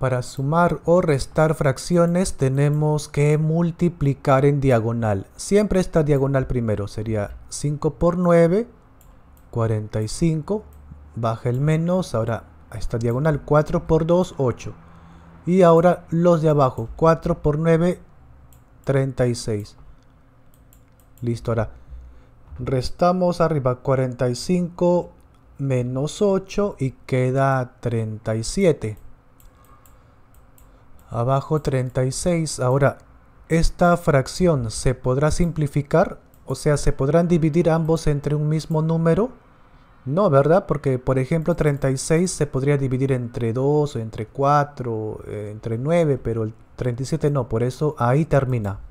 Para sumar o restar fracciones tenemos que multiplicar en diagonal. Siempre esta diagonal primero sería 5 por 9, 45, baja el menos, ahora esta diagonal 4 por 2, 8. Y ahora los de abajo, 4 por 9, 36. Listo, ahora restamos arriba 45 menos 8 y queda 37 abajo 36. Ahora, esta fracción se podrá simplificar, o sea, se podrán dividir ambos entre un mismo número. No, ¿verdad? Porque, por ejemplo, 36 se podría dividir entre 2, entre 4, eh, entre 9, pero el 37 no, por eso ahí termina.